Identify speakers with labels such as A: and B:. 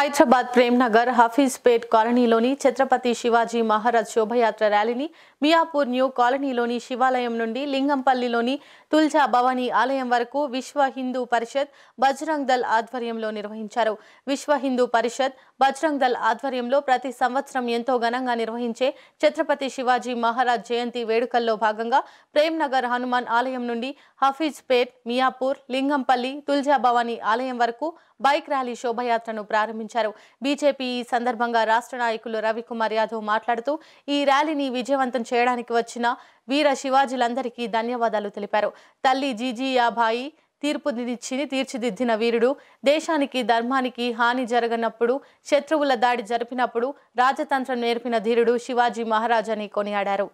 A: హైదరాబాద్ ప్రేమ్నగర్ హఫీజ్పేట్ కాలనీలోని ఛత్రపతి శివాజీ మహారాజ్ శోభయాత్ర ర్యాలీని మియాపూర్ న్యూ కాలనీలోని శివాలయం నుండి లింగంపల్లిలోని తుల్జా భవానీ ఆలయం వరకు విశ్వ హిందూ పరిషత్ బజరంగ్ దళ్ ఆధ్వర్యంలో నిర్వహించారు విశ్వ హిందూ పరిషత్ బజరంగ్ దళ్ ఆధ్వర్యంలో ప్రతి సంవత్సరం ఎంతో ఘనంగా నిర్వహించే ఛత్రపతి శివాజీ మహారాజ్ జయంతి వేడుకల్లో భాగంగా ప్రేమ్నగర్ హనుమాన్ ఆలయం నుండి హఫీజ్పేట్ మియాపూర్ లింగంపల్లి తుల్జా భవానీ ఆలయం వరకు బైక్ ర్యాలీ శోభయాత్రను ప్రారంభించారు నిర్వహించారు బీజేపీ ఈ సందర్భంగా రాష్ట్ర నాయకులు రవికుమార్ యాదవ్ మాట్లాడుతూ ఈ ర్యాలీని విజయవంతం చేయడానికి వచ్చిన వీర శివాజీలందరికీ ధన్యవాదాలు తెలిపారు తల్లి జీజీయాబాయి తీర్పునిచ్చి తీర్చిదిద్దిన వీరుడు దేశానికి ధర్మానికి హాని జరగనప్పుడు శత్రువుల దాడి జరిపినప్పుడు రాజతంత్రం నేర్పిన ధీరుడు శివాజీ మహారాజాని కొనియాడారు